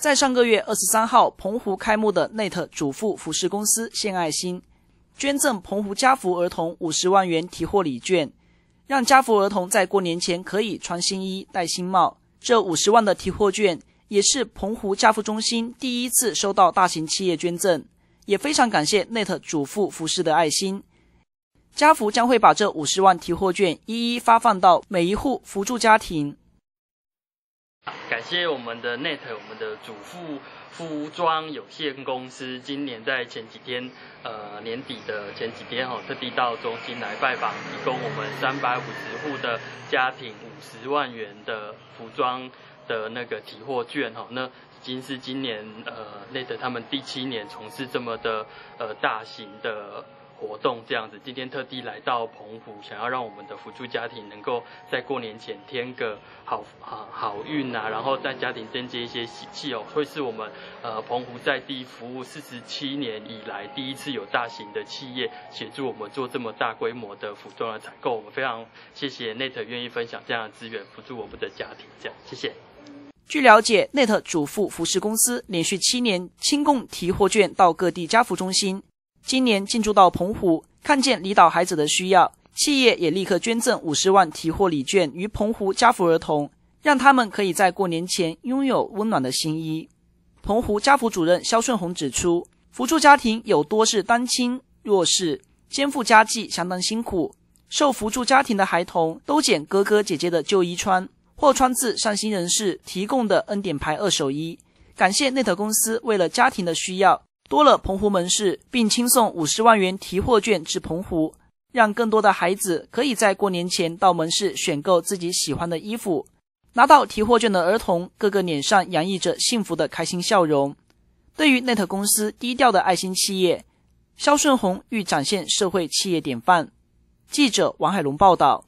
在上个月二十三号，澎湖开幕的 Net 主妇服饰公司献爱心，捐赠澎湖家福儿童五十万元提货礼券，让家福儿童在过年前可以穿新衣、戴新帽。这五十万的提货券也是澎湖家福中心第一次收到大型企业捐赠，也非常感谢 Net 主妇服饰的爱心。家福将会把这五十万提货券一一发放到每一户扶助家庭。感谢我们的 Net，我们的主妇服装有限公司，今年在前几天，呃，年底的前几天，哈，特地到中心来拜访，提供我们三百五十户的家庭五十万元的服装的那个提货券，哈，那已经是今年呃 Net 他们第七年从事这么的呃大型的活动这样子，今天特地来到澎湖，想要让我们的辅助家庭能够在过年前添个好啊。好运啊，然后在家庭增添一些喜气哦，会是我们呃澎湖在地服务四十七年以来第一次有大型的企业协助我们做这么大规模的服装的采购，我们非常谢谢 Net 愿意分享这样的资源，辅助我们的家庭，这样谢谢。据了解，Net 主妇服饰公司连续七年清共提货券到各地家服中心，今年进驻到澎湖，看见离岛孩子的需要，企业也立刻捐赠五十万提货礼券与澎湖家福儿童。让他们可以在过年前拥有温暖的新衣。澎湖家福主任肖顺红指出，扶助家庭有多是单亲弱势，肩负家计相当辛苦。受扶助家庭的孩童都捡哥哥姐姐的旧衣穿，或穿自善心人士提供的恩典牌二手衣。感谢内特公司为了家庭的需要，多了澎湖门市，并亲送五十万元提货券至澎湖，让更多的孩子可以在过年前到门市选购自己喜欢的衣服。拿到提货券的儿童，个个脸上洋溢着幸福的开心笑容。对于 Net 公司低调的爱心企业，肖顺红欲展现社会企业典范。记者王海龙报道。